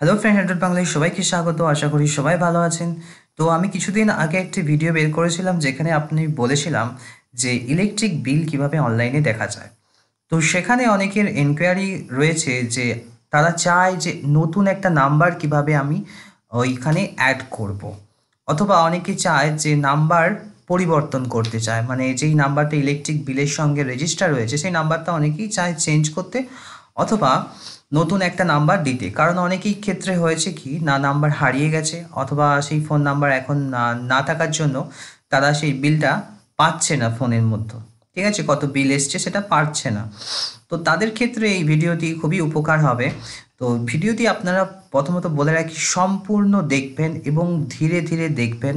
Hello friend hundred বাংলায় সবাইকে স্বাগত আশা করি সবাই ভালো আছেন তো আমি কিছুদিন আগে একটি ভিডিও বের করেছিলাম যেখানে আপনি বলেছিলাম যে ইলেকট্রিক বিল কিভাবে অনলাইনে দেখা যায় তো সেখানে অনেকের এনকোয়ারি রয়েছে যে তারা চায় যে নতুন একটা নাম্বার কিভাবে আমি ওইখানে অ্যাড করব। অথবা অনেকে চায় যে নাম্বার পরিবর্তন করতে চায় মানে যেই নাম্বারটা ইলেকট্রিক বিলের সঙ্গে রেজিস্টার রয়েছে সেই নাম্বারটা অনেকেই চায় চেঞ্জ করতে অথবা নতুন একটা নাম্বার দিতে কারণ অনেকেই ক্ষেত্রে হয়েছে কি না নাম্বার হারিয়ে গেছে অথবা সেই ফোন নাম্বার এখন না থাকার জন্য তারা সেই বিলটা পাচ্ছে না ফোনের মধ্যে ঠিক আছে কত বিল এসছে সেটা পারছে না তো তাদের ক্ষেত্রে এই ভিডিওটি খুবই উপকার হবে তো ভিডিওটি আপনারা প্রথমত বলে রাখি সম্পূর্ণ দেখবেন এবং ধীরে ধীরে দেখবেন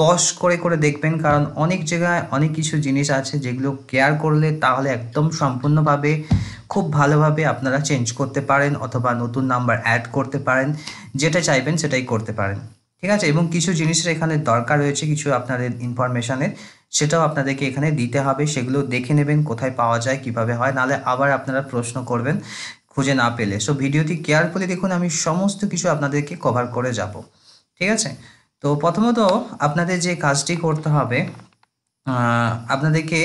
পশ করে করে দেখবেন কারণ অনেক জায়গায় অনেক কিছু জিনিস আছে যেগুলো কেয়ার করলে তাহলে একদম সম্পূর্ণভাবে খুব ভালোভাবে আপনারা চেঞ্জ করতে পারেন অথবা নতুন নাম্বার অ্যাড করতে পারেন যেটা চাইবেন সেটাই করতে পারেন ঠিক আছে এবং কিছু জিনিসের এখানে দরকার রয়েছে কিছু আপনাদের ইনফরমেশানের সেটাও আপনাদেরকে এখানে দিতে হবে সেগুলো দেখে নেবেন কোথায় পাওয়া যায় কিভাবে হয় নাহলে আবার আপনারা প্রশ্ন করবেন খুঁজে না পেলে সো ভিডিওটি কেয়ারফুলি দেখুন আমি সমস্ত কিছু আপনাদেরকে কভার করে যাব ঠিক আছে তো প্রথমত আপনাদের যে কাজটি করতে হবে আপনাদেরকে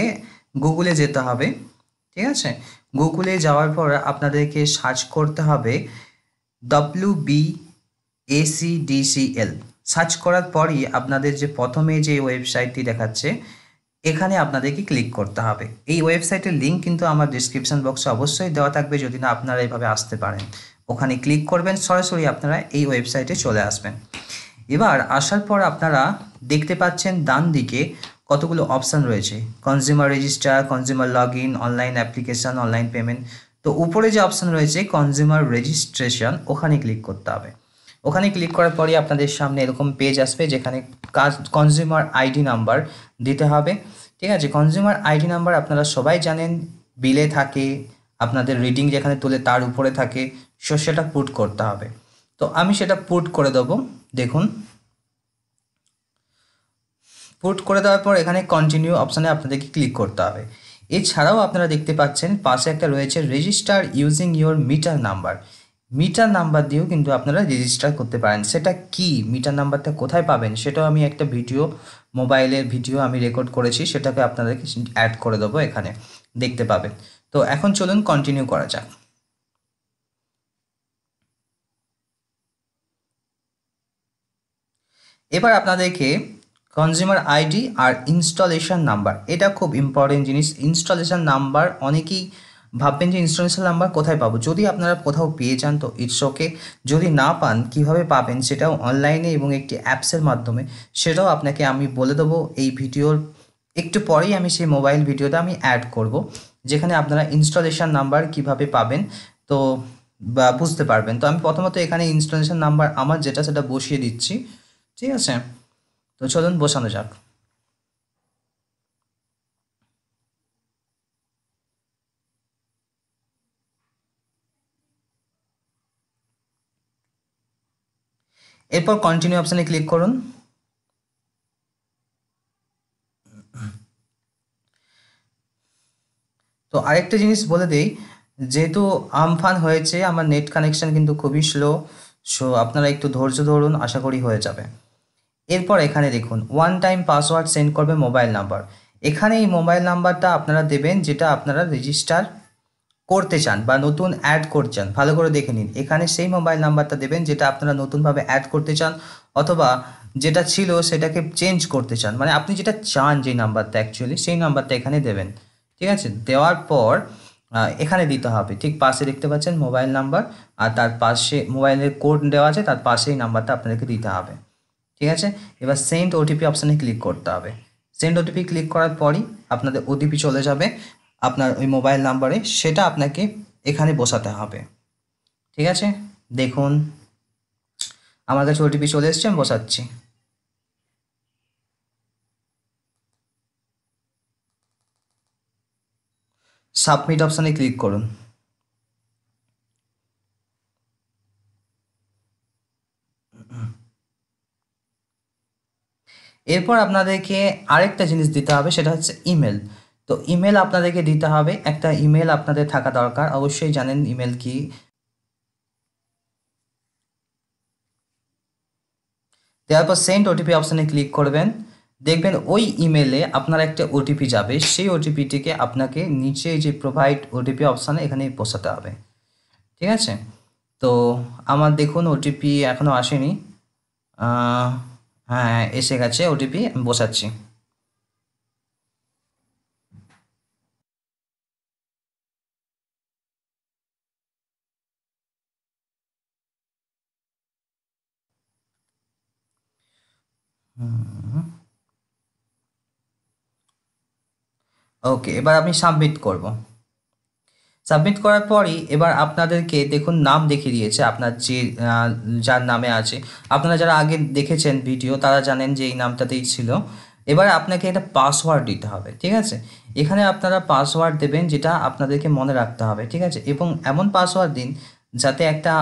গুগলে যেতে হবে ঠিক আছে গুগলে যাওয়ার পর আপনাদেরকে সার্চ করতে হবে ডব্লিউ বি এসিডিসিএল সার্চ করার পরই আপনাদের যে প্রথমে যে ওয়েবসাইটটি দেখাচ্ছে এখানে আপনাদেরকে ক্লিক করতে হবে এই ওয়েবসাইটের লিঙ্ক কিন্তু আমার ডিসক্রিপশান বক্সে অবশ্যই দেওয়া থাকবে যদি না আপনারা এইভাবে আসতে পারেন ওখানে ক্লিক করবেন সরাসরি আপনারা এই ওয়েবসাইটে চলে আসবেন এবার আসার পর আপনারা দেখতে পাচ্ছেন ডান দিকে কতগুলো অপশান রয়েছে consumer register consumer log in online application online payment তো উপরে যে অপশান রয়েছে কনজিউমার রেজিস্ট্রেশন ওখানে ক্লিক করতে হবে ওখানে ক্লিক করার পরে আপনাদের সামনে এরকম পেজ আসবে যেখানে কাজ কনজিউমার আইডি নাম্বার দিতে হবে ঠিক আছে কনজিউমার আইডি নাম্বার আপনারা সবাই জানেন বিলে থাকে আপনাদের রিডিং যেখানে তোলে তার উপরে থাকে সো সেটা পুট করতে হবে তো আমি সেটা পুট করে দেবো দেখুন পুট করে দেওয়ার পর এখানে কন্টিনিউ অপশানে আপনাদেরকে ক্লিক করতে হবে এছাড়াও আপনারা দেখতে পাচ্ছেন পাশে একটা রয়েছে register using your meter number meter number দিয়েও কিন্তু আপনারা রেজিস্টার করতে পারেন সেটা কি মিটার নাম্বারটা কোথায় পাবেন সেটাও আমি একটা ভিডিও মোবাইলের ভিডিও আমি রেকর্ড করেছি সেটাকে আপনাদেরকে অ্যাড করে দেবো এখানে দেখতে পাবেন তো এখন চলুন কন্টিনিউ করা যাক এবার আপনাদেরকে কনজিউমার আইডি আর ইনস্টলেশন নাম্বার এটা খুব ইম্পর্টেন্ট জিনিস ইনস্টলেশন নাম্বার অনেকেই ভাববেন যে ইনস্টলেশন নাম্বার কোথায় পাবো যদি আপনারা কোথাও পেয়ে যান তো ইটস ওকে যদি না পান কিভাবে পাবেন সেটাও অনলাইনে এবং একটি অ্যাপসের মাধ্যমে সেটাও আপনাকে আমি বলে দেবো এই ভিডিওর একটু পরেই আমি সেই মোবাইল ভিডিওটা আমি অ্যাড করব যেখানে আপনারা ইনস্টলেশন নাম্বার কিভাবে পাবেন তো বুঝতে পারবেন তো আমি প্রথমত এখানে ইনস্টলেশন নাম্বার আমার যেটা সেটা বসিয়ে দিচ্ছি ঠিক আছে তো চলুন বসানো যাক এরপর কন্টিনিউ অপশানে ক্লিক করুন তো আরেকটা জিনিস বলে দিই যেহেতু আমফান হয়েছে আমার নেট কানেকশান কিন্তু খুবই স্লো সো আপনারা একটু ধৈর্য ধরুন আশা করি হয়ে যাবে এরপর এখানে দেখুন ওয়ান টাইম পাসওয়ার্ড সেন্ড করবে মোবাইল নাম্বার এখানে এই মোবাইল নাম্বারটা আপনারা দেবেন যেটা আপনারা রেজিস্টার করতে চান বা নতুন অ্যাড করতে চান ভালো করে দেখে নিন এখানে সেই মোবাইল নাম্বারটা দেবেন যেটা আপনারা নতুনভাবে অ্যাড করতে চান অথবা যেটা ছিল সেটাকে চেঞ্জ করতে চান মানে আপনি যেটা চান যে নাম্বারটা অ্যাকচুয়ালি সেই নাম্বারটা এখানে দেবেন ঠিক আছে দেওয়ার পর এখানে দিতে হবে ঠিক পাশে দেখতে পাচ্ছেন মোবাইল নাম্বার আর তার পাশে মোবাইলের কোড দেওয়া আছে তার পাশেই নাম্বারটা আপনাদেরকে দিতে হবে ঠিক আছে এবার সেন্ড ওটিপি অপশানে ক্লিক করতে হবে সেন্ড ওটিপি ক্লিক করার পরই আপনাদের ওটিপি চলে যাবে আপনার ওই মোবাইল নাম্বারে সেটা আপনাকে এখানে বসাতে হবে ঠিক আছে দেখুন আমার কাছে ওটিপি চলে এসছে আমি বসাচ্ছি সাবমিট অপশানে ক্লিক করুন এরপর আপনাদেরকে আরেকটা জিনিস দিতে হবে সেটা হচ্ছে ইমেল তো ইমেল আপনাদেরকে দিতে হবে একটা ইমেল আপনাদের থাকা দরকার অবশ্যই জানেন ইমেল কি দেওয়ার পর সেন্ট ওটিপি অপশানে ক্লিক করবেন দেখবেন ওই ইমেলে আপনার একটা ওটিপি যাবে সেই ওটিপিটিকে আপনাকে নিচে যে প্রোভাইড ওটিপি অপশানে এখানে পোষাতে হবে ঠিক আছে তো আমার দেখুন ওটিপি এখনও আসেনি হ্যাঁ, হ্যাঁ এসে গেছে ওটিপি আমি বসাচ্ছি ওকে এবার আমি সাবমিট করব সাবমিট করার পরই এবার আপনাদেরকে দেখুন নাম দেখিয়ে দিয়েছে আপনার যে যার নামে আছে আপনারা যারা আগে দেখেছেন ভিডিও তারা জানেন যে এই নামটাতেই ছিল এবার আপনাকে একটা পাসওয়ার্ড দিতে হবে ঠিক আছে এখানে আপনারা পাসওয়ার্ড দেবেন যেটা আপনাদেরকে মনে রাখতে হবে ঠিক আছে এবং এমন পাসওয়ার্ড দিন যাতে একটা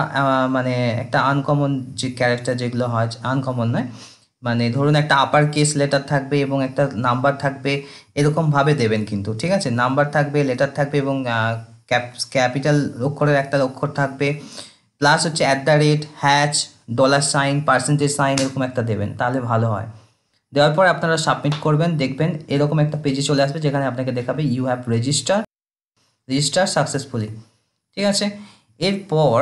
মানে একটা আনকমন যে ক্যারেক্টার যেগুলো হয় আনকমন নয় মানে ধরুন একটা আপার কেস লেটার থাকবে এবং একটা নাম্বার থাকবে এরকমভাবে দেবেন কিন্তু ঠিক আছে নাম্বার থাকবে লেটার থাকবে এবং ক্যাপিটাল অক্ষরের একটা অক্ষর থাকবে প্লাস হচ্ছে at the rate hash dollar sign percentage sign এরকম একটা দেবেন তাহলে ভালো হয় দেওয়ার পর আপনারা সাবমিট করবেন দেখবেন এরকম একটা পেজে চলে আসবে যেখানে আপনাকে দেখাবে you have register register successfully ঠিক আছে এরপর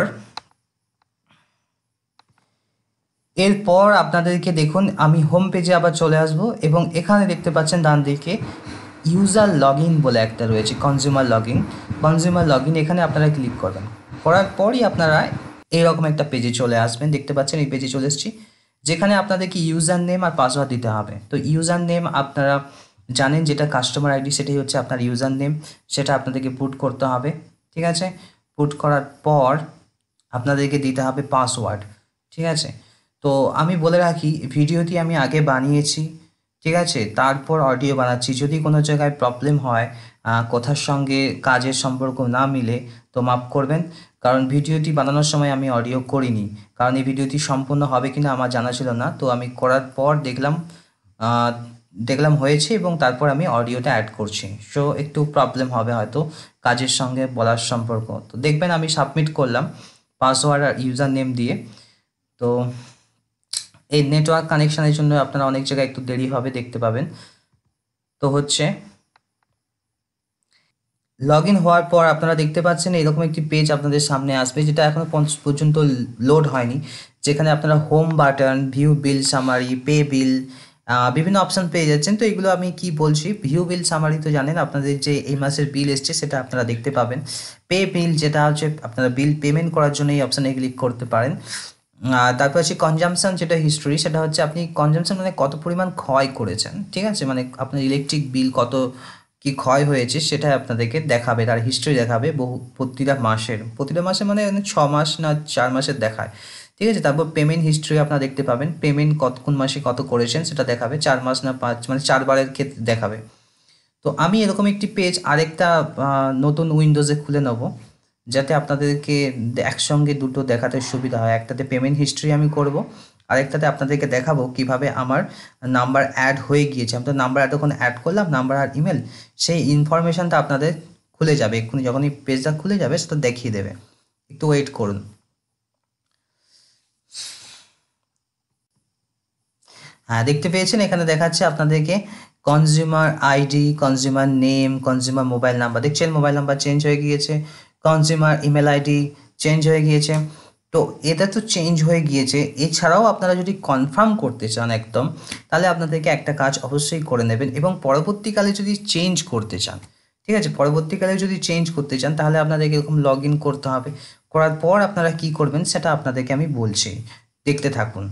এরপর আপনাদেরকে দেখুন আমি হোম পেজে আবার চলে আসব এবং এখানে দেখতে পাচ্ছেন ডান দিকে ইউজার লগ ইন বলে একটা রয়েছে consumer log in consumer log in এখানে আপনারা ক্লিক করবেন করার পরই আপনারা এরকম একটা পেজে চলে আসবেন দেখতে পাচ্ছেন এই পেজে চলে এসেছি যেখানে আপনাদেরকে ইউজার নেম আর পাসওয়ার্ড দিতে হবে তো ইউজার নেম আপনারা জানেন যেটা কাস্টমার আইডি সেটাই হচ্ছে আপনার ইউজার নেম সেটা আপনাদেরকে পুট করতে হবে ঠিক আছে পুট করার পর আপনাদেরকে দিতে হবে পাসওয়ার্ড ঠিক আছে তো আমি বলে রাখি ভিডিওটি আমি আগে বানিয়েছি ঠিক আছে তারপর অডিও বানাচ্ছি যদি কোনো জায়গায় প্রবলেম হয় কথার সঙ্গে কাজের সম্পর্ক না মিলে তো মাফ করবেন কারণ ভিডিওটি বানানোর সময় আমি অডিও করিনি কারণ এই ভিডিওটি সম্পূর্ণ হবে কিনা আমার জানা ছিল না তো আমি করার পর দেখলাম দেখলাম হয়েছে এবং তারপর আমি অডিওটা অ্যাড করছি সো একটু প্রবলেম হবে হয়তো কাজের সঙ্গে বলার সম্পর্ক তো দেখবেন আমি সাবমিট করলাম পাসওয়ার্ড আর ইউজার নেম দিয়ে তো এই নেটওয়ার্ক কানেকশানের জন্য আপনারা অনেক জায়গায় একটু দেরি হবে দেখতে পাবেন তো হচ্ছে লগ ইন হওয়ার পর আপনারা দেখতে পাচ্ছেন এরকম একটি পেজ আপনাদের সামনে আসবে যেটা এখনও পর্যন্ত লোড হয়নি যেখানে আপনারা home button view bill summary pay bill বিভিন্ন অপশান পেয়ে যাচ্ছেন তো এগুলো আমি কি বলছি ভিউ বিল সামারি তো জানেন আপনাদের যে এই মাসের বিল এসছে সেটা আপনারা দেখতে পাবেন পে বিল যেটা হচ্ছে আপনারা বিল পেমেন্ট করার জন্য এই অপশানে ক্লিক করতে পারেন তারপর আছে কনজামশান যেটা হিস্টোরি সেটা হচ্ছে আপনি কনজামশান মানে কত পরিমাণ ক্ষয় করেছেন ঠিক আছে মানে আপনার ইলেকট্রিক বিল কত কি ক্ষয় হয়েছে সেটা আপনাদেরকে দেখাবে তার হিস্ট্রি দেখাবে বহু প্রতিটা মাসের প্রতিটা মাসে মানে ছ মাস না চার মাসের দেখায় ঠিক আছে তারপর পেমেন্ট হিস্ট্রি আপনারা দেখতে পাবেন পেমেন্ট কত কোন মাসে কত করেছেন সেটা দেখাবে চার মাস না পাঁচ মানে চারবারের ক্ষেত্রে দেখাবে তো আমি এরকম একটি পেজ আরেকটা নতুন উইন্ডোজে খুলে নেবো যাতে আপনাদেরকে একসঙ্গে দুটো দেখাতে সুবিধা হয় একটাতে পেমেন্ট হিস্ট্রি আমি করব আরেকটাতে আপনাদেরকে দেখাবো কিভাবে আমার নাম্বার অ্যাড হয়ে গিয়েছে আমি তো নাম্বার এতক্ষণ অ্যাড করলাম নাম্বার আর ইমেল সেই ইনফরমেশানটা আপনাদের খুলে যাবে এক্ষুনি যখনই পেজটা খুলে যাবে সেটা দেখিয়ে দেবে একটু ওয়েট করুন হ্যাঁ দেখতে পেয়েছেন এখানে দেখাচ্ছে আপনাদেরকে consumer ID consumer name consumer mobile number দেখছেন মোবাইল নাম্বার চেঞ্জ হয়ে গিয়েছে কনজিউমার ইমেল আইডি চেঞ্জ হয়ে গিয়েছে তো এটা তো চেঞ্জ হয়ে গিয়েছে এছাড়াও আপনারা যদি কনফার্ম করতে চান একদম তাহলে আপনাদেরকে একটা কাজ অবশ্যই করে নেবেন এবং পরবর্তীকালে যদি চেঞ্জ করতে চান ঠিক আছে পরবর্তীকালে যদি চেঞ্জ করতে চান তাহলে আপনাদেরকে এরকম লগ ইন করতে হবে করার পর আপনারা কি করবেন সেটা আপনাদেরকে আমি বলছি দেখতে থাকুন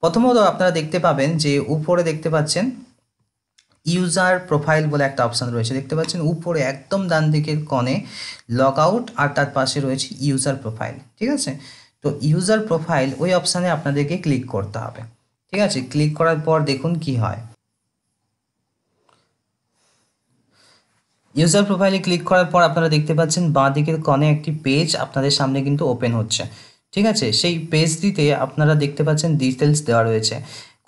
প্রথমত আপনারা দেখতে পাবেন যে উপরে দেখতে পাচ্ছেন ইউজার প্রোফাইল বলে একটা অপশান রয়েছে দেখতে পাচ্ছেন উপরে একদম ডান দিকের কনে লগ আউট আর তার পাশে রয়েছে ইউজার প্রোফাইল ঠিক আছে তো ইউজার প্রোফাইল ওই অপশানে আপনাদেরকে ক্লিক করতে হবে ঠিক আছে ক্লিক করার পর দেখুন কি হয় ইউজার প্রোফাইলে ক্লিক করার পর আপনারা দেখতে পাচ্ছেন বাঁ দিকের কনে একটি পেজ আপনাদের সামনে কিন্তু ওপেন হচ্ছে ঠিক আছে সেই পেজটিতে আপনারা দেখতে পাচ্ছেন ডিটেলস দেওয়া রয়েছে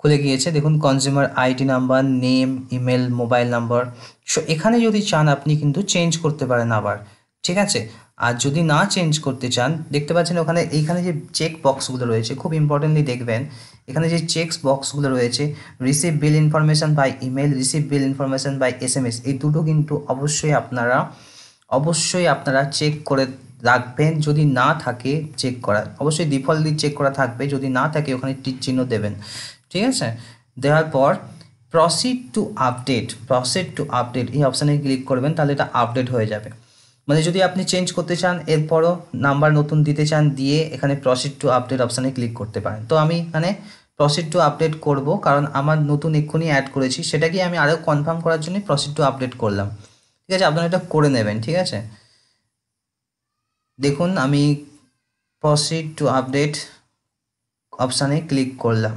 খুলে গিয়েছে দেখুন consumer ID number name email mobile number so এখানে যদি চান আপনি কিন্তু চেঞ্জ করতে পারেন আবার ঠিক আছে আর যদি না চেঞ্জ করতে চান দেখতে পাচ্ছেন ওখানে এইখানে যে চেক বক্সগুলো রয়েছে খুব ইম্পর্টেন্টলি দেখবেন এখানে যে চেক বক্সগুলো রয়েছে receive bill information by email receive bill information by S M S এই দুটো কিন্তু অবশ্যই আপনারা অবশ্যই আপনারা চেক করে রাখবেন যদি না থাকে চেক করা অবশ্যই ডিফল্টলি চেক করা থাকবে যদি না থাকে ওখানে টিক চিহ্ন দেবেন ঠিক আছে দেওয়ার পর proceed to update proceed to update এই অপশানে ক্লিক করবেন তাহলে এটা আপডেট হয়ে যাবে মানে যদি আপনি চেঞ্জ করতে চান এরপরও নাম্বার নতুন দিতে চান দিয়ে এখানে প্রসিড টু আপডেট অপশানে ক্লিক করতে পারেন তো আমি এখানে প্রসিড টু আপডেট করব কারণ আমার নতুন এক্ষুনি অ্যাড করেছি সেটাকে আমি আরও কনফার্ম করার জন্য প্রসিড টু আপডেট করলাম ঠিক আছে আপনারা এটা করে নেবেন ঠিক আছে দেখুন আমি প্রসিড টু আপডেট অপশানে ক্লিক করলাম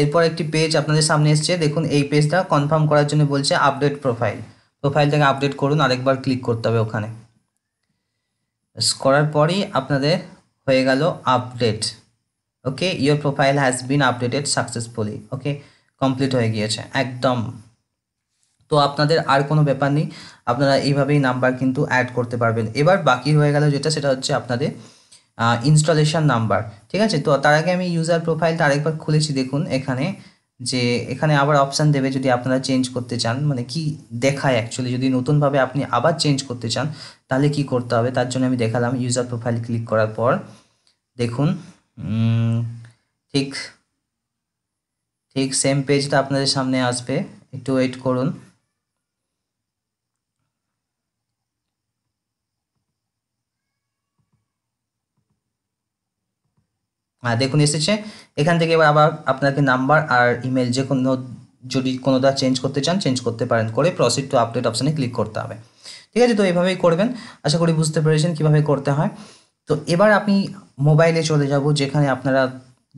এরপর একটি পেজ আপনাদের সামনে এসছে দেখুন এই পেজটা কনফার্ম করার জন্য বলছে আপডেট প্রোফাইল প্রোফাইলটাকে আপডেট করুন আরেকবার ক্লিক করতে হবে ওখানে করার পরই আপনাদের হয়ে গেল update okay your profile has been updated successfully okay complete হয়ে গিয়েছে একদম তো আপনাদের আর কোনো ব্যাপার নেই আপনারা এইভাবেই নাম্বার কিন্তু অ্যাড করতে পারবেন এবার বাকি হয়ে গেল যেটা সেটা হচ্ছে আপনাদের ইনস্টলেশন নাম্বার ঠিক আছে তো তার আগে আমি ইউজার প্রোফাইলটা আরেকবার খুলেছি দেখুন এখানে যে এখানে আবার অপশান দেবে যদি আপনারা চেঞ্জ করতে চান মানে কি দেখায় অ্যাকচুয়ালি যদি নতুনভাবে আপনি আবার চেঞ্জ করতে চান তাহলে কি করতে হবে তার জন্য আমি দেখালাম ইউজার প্রোফাইল ক্লিক করার পর দেখুন ঠিক ঠিক সেম পেজটা আপনাদের সামনে আসবে একটু ওয়েট করুন দেখুন এসেছে এখান থেকে এবার আবার আপনাকে নাম্বার আর ইমেল যে কোনো যদি কোনোটা চেঞ্জ করতে চান চেঞ্জ করতে পারেন করে প্রসিড টু আপডেট অপশানে ক্লিক করতে হবে ঠিক আছে তো এভাবেই করবেন আশা করি বুঝতে পেরেছেন কিভাবে করতে হয় তো এবার আমি মোবাইলে চলে যাব যেখানে আপনারা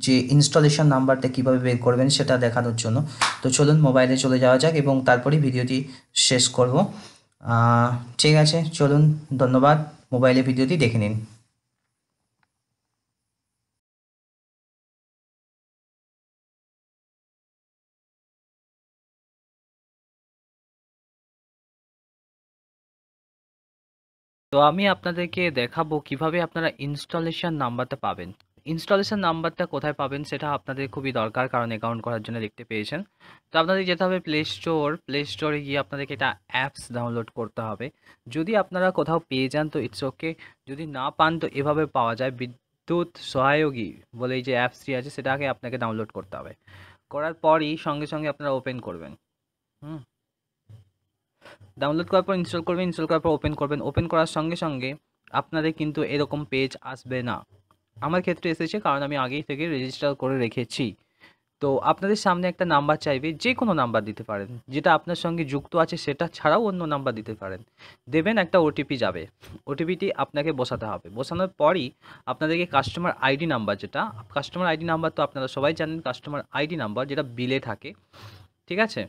যে ইনস্টলেশন নাম্বারটা কীভাবে বের করবেন সেটা দেখানোর জন্য তো চলুন মোবাইলে চলে যাওয়া যাক এবং তারপরেই ভিডিওটি শেষ করব ঠিক আছে চলুন ধন্যবাদ মোবাইলে ভিডিওটি দেখে নিন তো আমি আপনাদেরকে দেখাবো কিভাবে আপনারা ইনস্টলেশন নাম্বারটা পাবেন ইনস্টলেশন নাম্বারটা কোথায় পাবেন সেটা আপনাদের খুবই দরকার কারণ অ্যাকাউন্ট করার জন্য দেখতে পেয়েছেন তো আপনাদের যেতে হবে প্লে স্টোর প্লে স্টোরে গিয়ে আপনাদেরকে এটা অ্যাপস ডাউনলোড করতে হবে যদি আপনারা কোথাও পেয়ে যান তো ইটস ওকে যদি না পান তো এভাবে পাওয়া যায় বিদ্যুৎ সহায়োগী বলে এই যে অ্যাপসটি আছে সেটাকে আপনাকে ডাউনলোড করতে হবে করার পরই সঙ্গে সঙ্গে আপনারা ওপেন করবেন হুম ডাউনলোড করার পর ইনস্টল করবেন ইনস্টল করার পর ওপেন করবেন ওপেন করার সঙ্গে সঙ্গে আপনাদের কিন্তু এরকম পেজ আসবে না আমার ক্ষেত্রে এসেছে কারণ আমি আগেই থেকে রেজিস্টার করে রেখেছি তো আপনাদের সামনে একটা নাম্বার চাইবে যে কোনো নাম্বার দিতে পারেন যেটা আপনার সঙ্গে যুক্ত আছে সেটা ছাড়াও অন্য নাম্বার দিতে পারেন দেবেন একটা ওটিপি যাবে ওটিপিটি আপনাকে বসাতে হবে বসানোর পরই আপনাদেরকে কাস্টমার আইডি নাম্বার যেটা কাস্টমার আইডি নাম্বার তো আপনারা সবাই জানেন কাস্টমার আইডি নাম্বার যেটা বিলে থাকে ঠিক আছে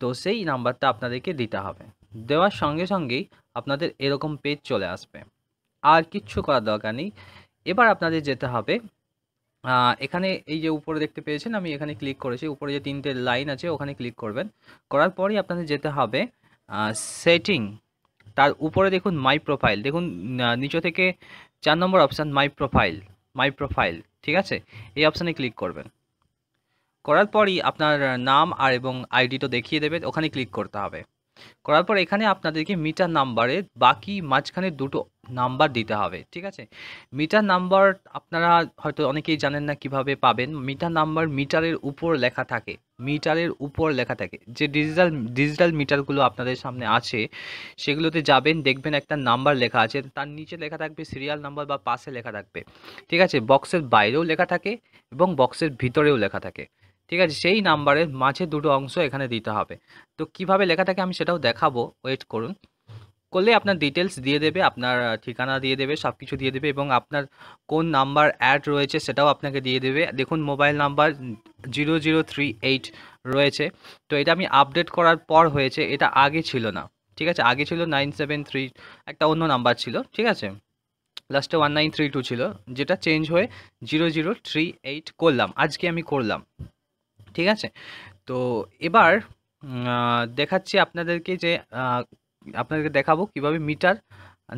তো সেই নাম্বারটা আপনাদেরকে দিতে হবে দেওয়ার সঙ্গে সঙ্গেই আপনাদের এরকম পেজ চলে আসবে আর কিচ্ছু করার দরকার নেই এবার আপনাদের যেতে হবে এখানে এই যে উপরে দেখতে পেয়েছেন আমি এখানে ক্লিক করেছি উপরে যে তিনটে লাইন আছে ওখানে ক্লিক করবেন করার পরই আপনাদের যেতে হবে সেটিং তার উপরে দেখুন মাই প্রোফাইল দেখুন নিচে থেকে চার নম্বর option my profile my profile ঠিক আছে এই অপশানে ক্লিক করবেন করার পরই আপনার নাম আর এবং আইডিটা দেখিয়ে দেবে ওখানে ক্লিক করতে হবে করার পর এখানে আপনাদেরকে মিটার নাম্বারে বাকি মাঝখানে দুটো নাম্বার দিতে হবে ঠিক আছে মিটার নাম্বার আপনারা হয়তো অনেকেই জানেন না কিভাবে পাবেন মিটার নাম্বার মিটারের উপর লেখা থাকে মিটারের উপর লেখা থাকে যে ডিজিটাল ডিজিটাল মিটারগুলো আপনাদের সামনে আছে সেগুলোতে যাবেন দেখবেন একটা নাম্বার লেখা আছে তার নিচে লেখা থাকবে সিরিয়াল নাম্বার বা পাশে লেখা থাকবে ঠিক আছে বক্সের বাইরেও লেখা থাকে এবং বক্সের ভিতরেও লেখা থাকে ঠিক আছে সেই নাম্বারের মাঝে দুটো অংশ এখানে দিতে হবে তো কিভাবে লেখা থাকে আমি সেটাও দেখাবো ওয়েট করুন করলে আপনার ডিটেলস দিয়ে দেবে আপনার ঠিকানা দিয়ে দেবে সব কিছু দিয়ে দেবে এবং আপনার কোন নাম্বার অ্যাড রয়েছে সেটাও আপনাকে দিয়ে দেবে দেখুন mobile number zero zero three eight রয়েছে তো এটা আমি আপডেট করার পর হয়েছে এটা আগে ছিল না ঠিক আছে আগে ছিল নাইন সেভেন থ্রি একটা অন্য নাম্বার ছিল ঠিক আছে লাস্টে ওয়ান নাইন থ্রি টু ছিল যেটা চেঞ্জ হয়ে জিরো জিরো থ্রি এইট করলাম আজকে আমি করলাম ঠিক আছে তো এবার দেখাচ্ছি আপনাদেরকে যে আপনাদেরকে দেখাবো কিভাবে মিটার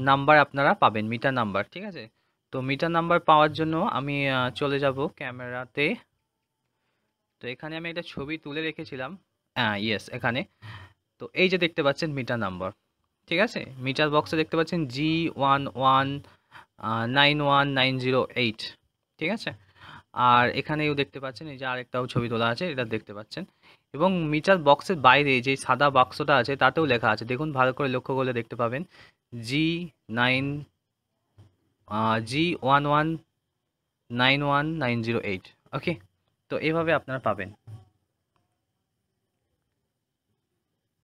নাম্বার আপনারা পাবেন মিটার নাম্বার ঠিক আছে তো মিটার নাম্বার পাওয়ার জন্য আমি চলে যাব ক্যামেরাতে তো এখানে আমি একটা ছবি তুলে রেখেছিলাম হ্যাঁ ইয়েস এখানে তো এই যে দেখতে পাচ্ছেন মিটার নাম্বার ঠিক আছে মিটার বক্সে দেখতে পাচ্ছেন G one one nine one nine zero eight ঠিক আছে আর এখানেও দেখতে পাচ্ছেন এই যে আরেকটাও ছবি তোলা আছে এটা দেখতে পাচ্ছেন এবং মিটার বক্সের বাইরে যে সাদা বাক্সটা আছে তাতেও লেখা আছে দেখুন ভালো করে লক্ষ্য করলে দেখতে পাবেন G nine G one one nine one nine zero eight okay তো এভাবে আপনারা পাবেন